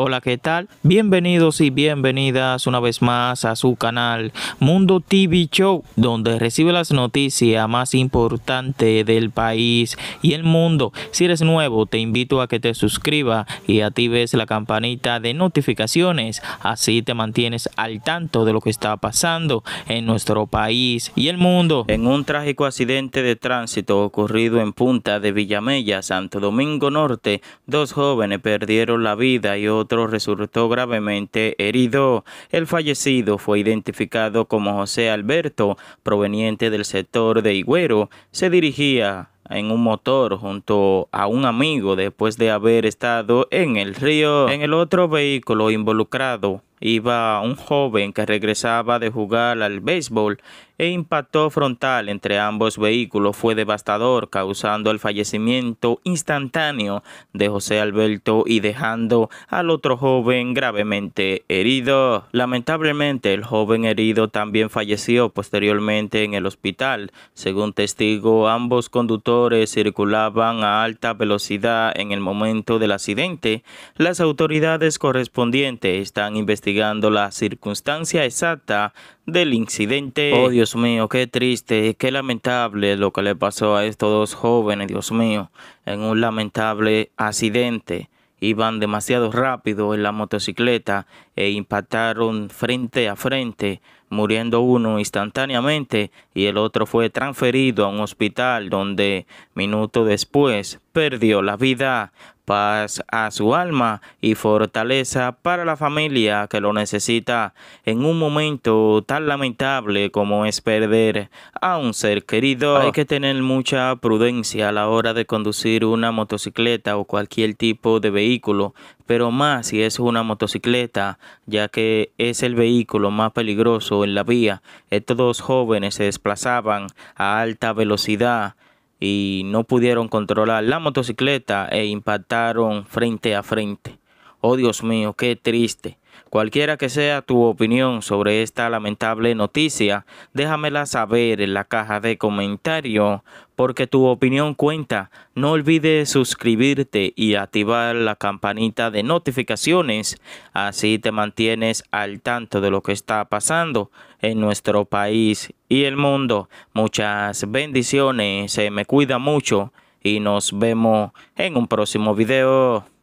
Hola, ¿qué tal? Bienvenidos y bienvenidas una vez más a su canal Mundo TV Show, donde recibe las noticias más importantes del país y el mundo. Si eres nuevo, te invito a que te suscribas y actives la campanita de notificaciones. Así te mantienes al tanto de lo que está pasando en nuestro país y el mundo. En un trágico accidente de tránsito ocurrido en Punta de Villamella, Santo Domingo Norte, dos jóvenes perdieron la vida y otros resultó gravemente herido. El fallecido fue identificado como José Alberto, proveniente del sector de Higüero. Se dirigía en un motor junto a un amigo después de haber estado en el río. En el otro vehículo involucrado iba un joven que regresaba de jugar al béisbol e impacto frontal entre ambos vehículos fue devastador, causando el fallecimiento instantáneo de José Alberto y dejando al otro joven gravemente herido. Lamentablemente, el joven herido también falleció posteriormente en el hospital. Según testigo, ambos conductores circulaban a alta velocidad en el momento del accidente. Las autoridades correspondientes están investigando la circunstancia exacta del incidente. Oh, Dios mío, qué triste, qué lamentable lo que le pasó a estos dos jóvenes, Dios mío, en un lamentable accidente. Iban demasiado rápido en la motocicleta e impactaron frente a frente muriendo uno instantáneamente y el otro fue transferido a un hospital donde minutos después perdió la vida. Paz a su alma y fortaleza para la familia que lo necesita en un momento tan lamentable como es perder a un ser querido. Hay que tener mucha prudencia a la hora de conducir una motocicleta o cualquier tipo de vehículo pero más si es una motocicleta, ya que es el vehículo más peligroso en la vía. Estos dos jóvenes se desplazaban a alta velocidad y no pudieron controlar la motocicleta e impactaron frente a frente. Oh Dios mío, qué triste. Cualquiera que sea tu opinión sobre esta lamentable noticia, déjamela saber en la caja de comentario, porque tu opinión cuenta. No olvides suscribirte y activar la campanita de notificaciones, así te mantienes al tanto de lo que está pasando en nuestro país y el mundo. Muchas bendiciones, se me cuida mucho y nos vemos en un próximo video.